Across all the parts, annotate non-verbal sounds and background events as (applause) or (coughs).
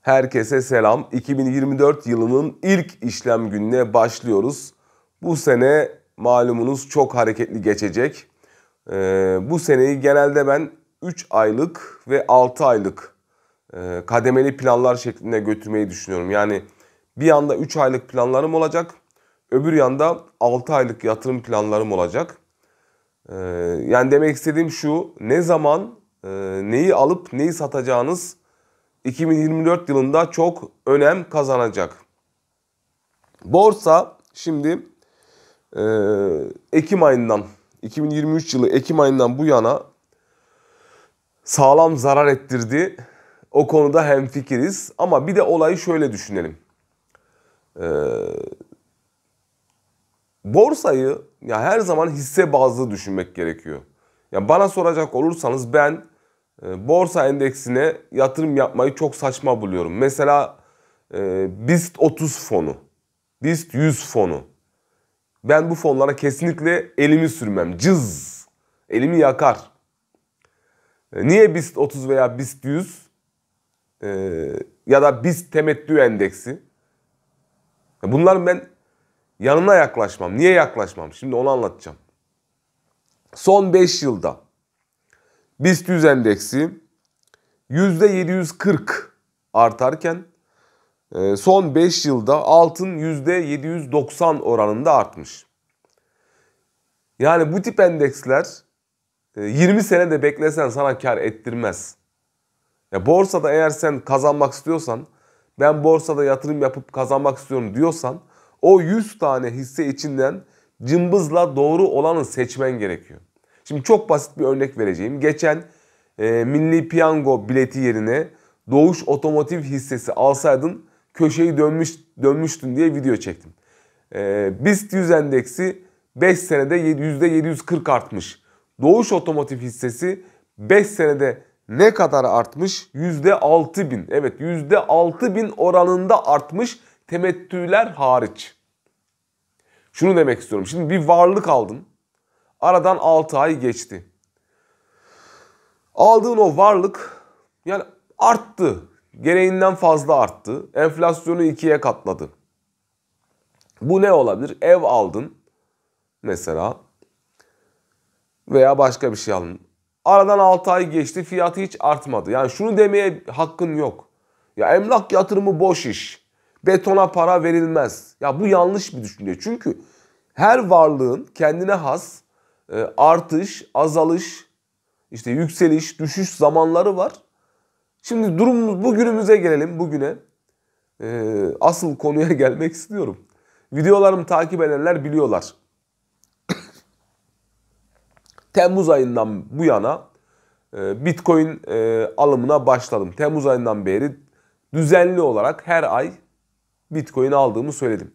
Herkese selam. 2024 yılının ilk işlem gününe başlıyoruz. Bu sene malumunuz çok hareketli geçecek. Ee, bu seneyi genelde ben 3 aylık ve 6 aylık e, kademeli planlar şeklinde götürmeyi düşünüyorum. Yani bir yanda 3 aylık planlarım olacak. Öbür yanda 6 aylık yatırım planlarım olacak. Ee, yani demek istediğim şu. Ne zaman e, neyi alıp neyi satacağınız 2024 yılında çok önem kazanacak. Borsa şimdi e, Ekim ayından 2023 yılı Ekim ayından bu yana sağlam zarar ettirdi. O konuda hem fikiriz ama bir de olayı şöyle düşünelim. Ee, borsayı ya her zaman hisse bazlı düşünmek gerekiyor. Ya bana soracak olursanız ben ee, borsa endeksine yatırım yapmayı çok saçma buluyorum. Mesela e, BIST 30 fonu, BIST 100 fonu. Ben bu fonlara kesinlikle elimi sürmem. Cız! Elimi yakar. Ee, niye BIST 30 veya BIST 100? Ee, ya da BIST temettü endeksi. Bunların ben yanına yaklaşmam. Niye yaklaşmam? Şimdi onu anlatacağım. Son 5 yılda BIST 100 endeksi %740 artarken e, son 5 yılda altın %790 oranında artmış. Yani bu tip endeksler 20 e, sene de beklesen sana kar ettirmez. Ya borsada eğer sen kazanmak istiyorsan, ben borsada yatırım yapıp kazanmak istiyorum diyorsan o 100 tane hisse içinden cımbızla doğru olanı seçmen gerekiyor. Şimdi çok basit bir örnek vereceğim. Geçen e, milli piyango bileti yerine doğuş otomotiv hissesi alsaydın köşeyi dönmüş dönmüştün diye video çektim. E, BIST 100 endeksi 5 senede %740 artmış. Doğuş otomotiv hissesi 5 senede ne kadar artmış? bin. Evet bin oranında artmış temettüler hariç. Şunu demek istiyorum. Şimdi bir varlık aldın. Aradan 6 ay geçti. Aldığın o varlık yani arttı. Gereğinden fazla arttı. Enflasyonu ikiye katladı. Bu ne olabilir? Ev aldın mesela veya başka bir şey aldın. Aradan 6 ay geçti fiyatı hiç artmadı. Yani şunu demeye hakkın yok. Ya emlak yatırımı boş iş. Betona para verilmez. Ya bu yanlış bir düşünce. Çünkü her varlığın kendine has ee, artış, azalış, işte yükseliş, düşüş zamanları var. Şimdi durumumuz bugünümüze gelelim bugüne. Ee, asıl konuya (laughs) gelmek istiyorum. Videolarımı takip edenler biliyorlar. (coughs) Temmuz ayından bu yana e, Bitcoin e, alımına başladım. Temmuz ayından beri düzenli olarak her ay Bitcoin aldığımı söyledim.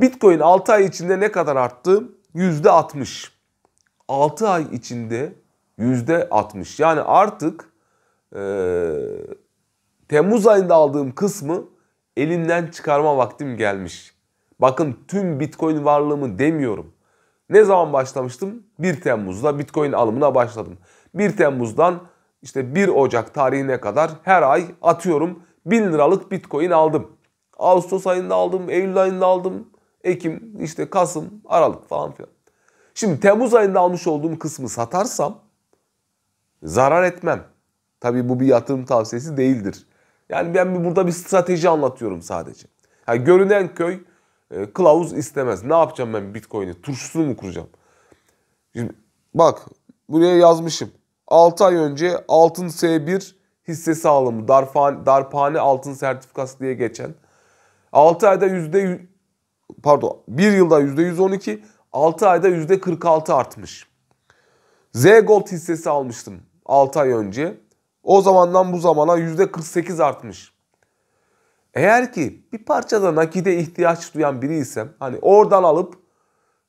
Bitcoin 6 ay içinde ne kadar arttı? yüzde 60. 6 ay içinde yüzde 60. Yani artık e, Temmuz ayında aldığım kısmı elimden çıkarma vaktim gelmiş. Bakın tüm Bitcoin varlığımı demiyorum. Ne zaman başlamıştım? 1 Temmuz'da Bitcoin alımına başladım. 1 Temmuz'dan işte 1 Ocak tarihine kadar her ay atıyorum 1000 liralık Bitcoin aldım. Ağustos ayında aldım, Eylül ayında aldım, Ekim, işte Kasım, Aralık falan filan. Şimdi Temmuz ayında almış olduğum kısmı satarsam zarar etmem. Tabii bu bir yatırım tavsiyesi değildir. Yani ben burada bir strateji anlatıyorum sadece. Yani görünen köy e, kılavuz istemez. Ne yapacağım ben Bitcoin'i? Turşusunu mu kuracağım? Şimdi bak buraya yazmışım. 6 ay önce altın S1 hissesi alımı, darphane, darphane altın sertifikası diye geçen. 6 ayda pardon bir yılda %112, 6 ayda %46 artmış. Z Gold hissesi almıştım 6 ay önce. O zamandan bu zamana %48 artmış. Eğer ki bir parçada nakide ihtiyaç duyan biriysem, hani oradan alıp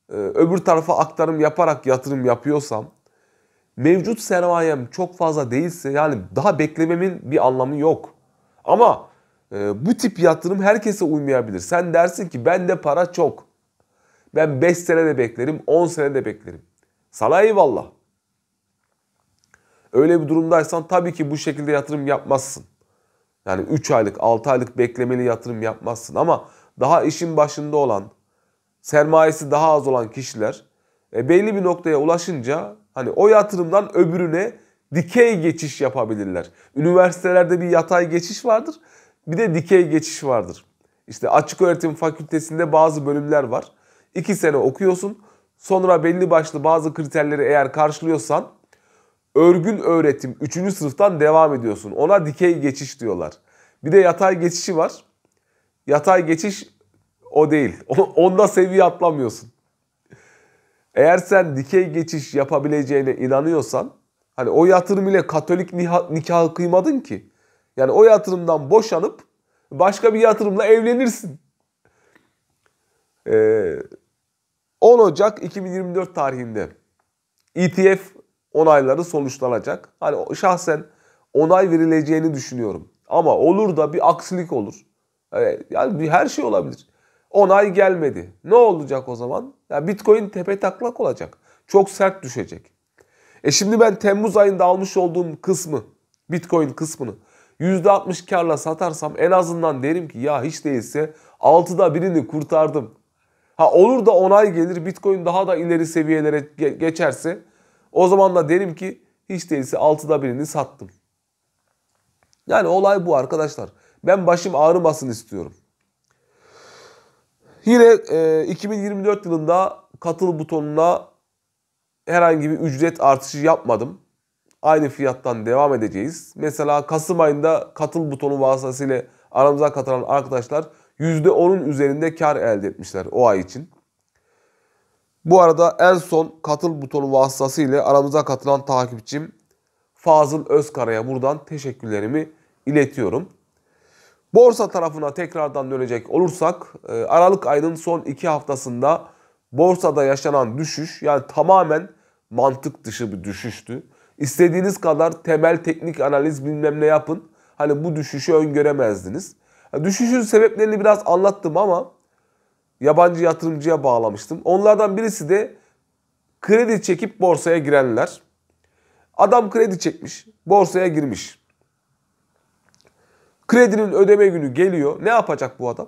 e, öbür tarafa aktarım yaparak yatırım yapıyorsam, mevcut sermayem çok fazla değilse yani daha beklememin bir anlamı yok. Ama ee, bu tip yatırım herkese uymayabilir. Sen dersin ki bende para çok. Ben 5 sene de beklerim, 10 sene de beklerim. Sana eyvallah. Öyle bir durumdaysan tabii ki bu şekilde yatırım yapmazsın. Yani 3 aylık, 6 aylık beklemeli yatırım yapmazsın ama daha işin başında olan, sermayesi daha az olan kişiler e, belli bir noktaya ulaşınca hani o yatırımdan öbürüne dikey geçiş yapabilirler. Üniversitelerde bir yatay geçiş vardır. Bir de dikey geçiş vardır. İşte açık öğretim fakültesinde bazı bölümler var. 2 sene okuyorsun. Sonra belli başlı bazı kriterleri eğer karşılıyorsan örgün öğretim 3. sınıftan devam ediyorsun. Ona dikey geçiş diyorlar. Bir de yatay geçişi var. Yatay geçiş o değil. (laughs) Onda seviye atlamıyorsun. Eğer sen dikey geçiş yapabileceğine inanıyorsan hani o yatırım ile katolik nikah kıymadın ki. Yani o yatırımdan boşanıp başka bir yatırımla evlenirsin. Ee, 10 Ocak 2024 tarihinde ETF onayları sonuçlanacak. Hani şahsen onay verileceğini düşünüyorum. Ama olur da bir aksilik olur. Ee, yani her şey olabilir. Onay gelmedi. Ne olacak o zaman? Ya Bitcoin tepe taklak olacak. Çok sert düşecek. E şimdi ben Temmuz ayında almış olduğum kısmı, Bitcoin kısmını %60 karla satarsam en azından derim ki ya hiç değilse 6'da birini kurtardım. Ha olur da onay gelir Bitcoin daha da ileri seviyelere geçerse o zaman da derim ki hiç değilse 6'da birini sattım. Yani olay bu arkadaşlar. Ben başım ağrımasın istiyorum. Yine e, 2024 yılında katıl butonuna herhangi bir ücret artışı yapmadım aynı fiyattan devam edeceğiz. Mesela Kasım ayında katıl butonu vasıtasıyla aramıza katılan arkadaşlar %10'un üzerinde kar elde etmişler o ay için. Bu arada en son katıl butonu vasıtasıyla aramıza katılan takipçim Fazıl Özkara'ya buradan teşekkürlerimi iletiyorum. Borsa tarafına tekrardan dönecek olursak e, Aralık ayının son 2 haftasında borsada yaşanan düşüş yani tamamen mantık dışı bir düşüştü. İstediğiniz kadar temel teknik analiz bilmem ne yapın. Hani bu düşüşü öngöremezdiniz. Düşüşün sebeplerini biraz anlattım ama yabancı yatırımcıya bağlamıştım. Onlardan birisi de kredi çekip borsaya girenler. Adam kredi çekmiş, borsaya girmiş. Kredinin ödeme günü geliyor. Ne yapacak bu adam?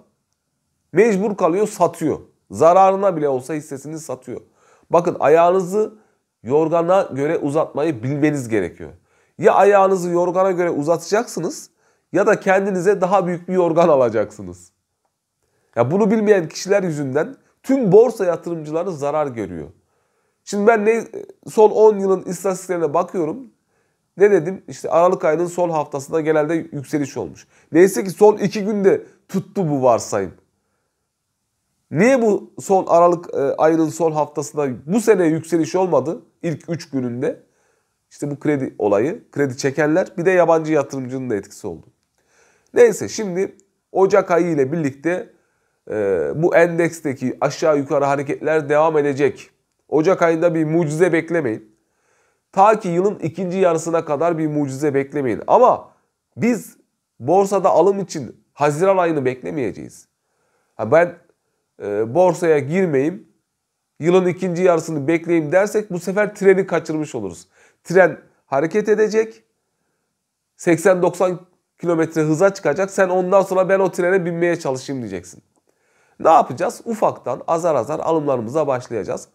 Mecbur kalıyor, satıyor. Zararına bile olsa hissesini satıyor. Bakın ayağınızı yorgana göre uzatmayı bilmeniz gerekiyor. Ya ayağınızı yorgana göre uzatacaksınız ya da kendinize daha büyük bir yorgan alacaksınız. Ya bunu bilmeyen kişiler yüzünden tüm borsa yatırımcıları zarar görüyor. Şimdi ben ne son 10 yılın istatistiklerine bakıyorum. Ne dedim? İşte Aralık ayının son haftasında genelde yükseliş olmuş. Neyse ki son 2 günde tuttu bu varsayım. Niye bu son Aralık e, ayının son haftasında bu sene yükseliş olmadı? ilk 3 gününde işte bu kredi olayı, kredi çekenler bir de yabancı yatırımcının da etkisi oldu. Neyse şimdi Ocak ayı ile birlikte e, bu endeksteki aşağı yukarı hareketler devam edecek. Ocak ayında bir mucize beklemeyin. Ta ki yılın ikinci yarısına kadar bir mucize beklemeyin. Ama biz borsada alım için Haziran ayını beklemeyeceğiz. Ha ben e, borsaya girmeyeyim, yılın ikinci yarısını bekleyeyim dersek bu sefer treni kaçırmış oluruz. Tren hareket edecek. 80-90 kilometre hıza çıkacak. Sen ondan sonra ben o trene binmeye çalışayım diyeceksin. Ne yapacağız? Ufaktan azar azar alımlarımıza başlayacağız.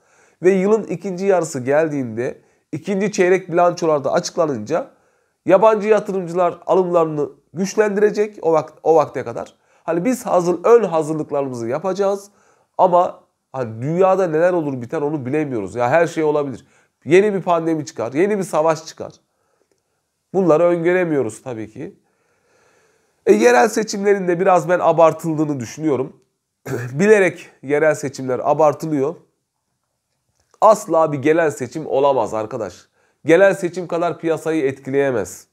Ve yılın ikinci yarısı geldiğinde ikinci çeyrek bilançolarda açıklanınca yabancı yatırımcılar alımlarını güçlendirecek o, vak o vakte kadar. Hani biz hazır ön hazırlıklarımızı yapacağız ama Hani dünyada neler olur biter onu bilemiyoruz. Ya her şey olabilir. Yeni bir pandemi çıkar, yeni bir savaş çıkar. Bunları öngöremiyoruz tabii ki. E, yerel seçimlerinde biraz ben abartıldığını düşünüyorum. (clears throat) Bilerek yerel seçimler abartılıyor. Asla bir gelen seçim olamaz arkadaş. gelen seçim kadar piyasayı etkileyemez.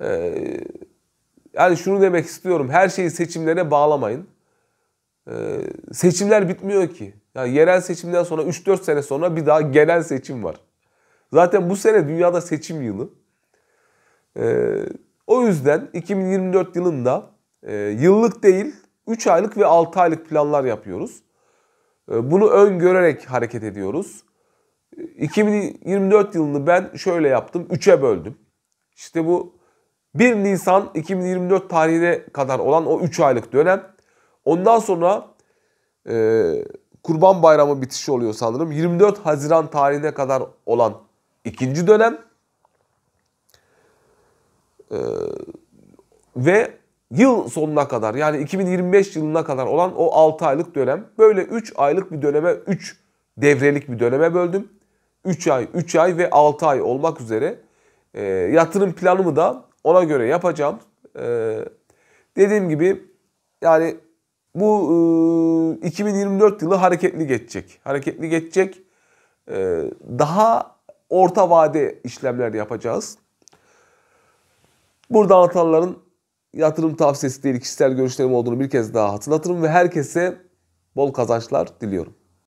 Ee, yani şunu demek istiyorum. Her şeyi seçimlere bağlamayın. Ee, seçimler bitmiyor ki. Yani yerel seçimden sonra 3-4 sene sonra bir daha genel seçim var. Zaten bu sene dünyada seçim yılı. Ee, o yüzden 2024 yılında e, yıllık değil 3 aylık ve 6 aylık planlar yapıyoruz. E, bunu öngörerek hareket ediyoruz. 2024 yılını ben şöyle yaptım. 3'e böldüm. İşte bu 1 Nisan 2024 tarihine kadar olan o 3 aylık dönem Ondan sonra e, Kurban Bayramı bitişi oluyor sanırım. 24 Haziran tarihine kadar olan ikinci dönem. E, ve yıl sonuna kadar yani 2025 yılına kadar olan o 6 aylık dönem. Böyle 3 aylık bir döneme 3 devrelik bir döneme böldüm. 3 ay, 3 ay ve 6 ay olmak üzere e, yatırım planımı da ona göre yapacağım. E, dediğim gibi yani bu e, ıı, 2024 yılı hareketli geçecek. Hareketli geçecek. E, daha orta vade işlemler yapacağız. Burada anlatanların yatırım tavsiyesi değil kişisel görüşlerim olduğunu bir kez daha hatırlatırım ve herkese bol kazançlar diliyorum.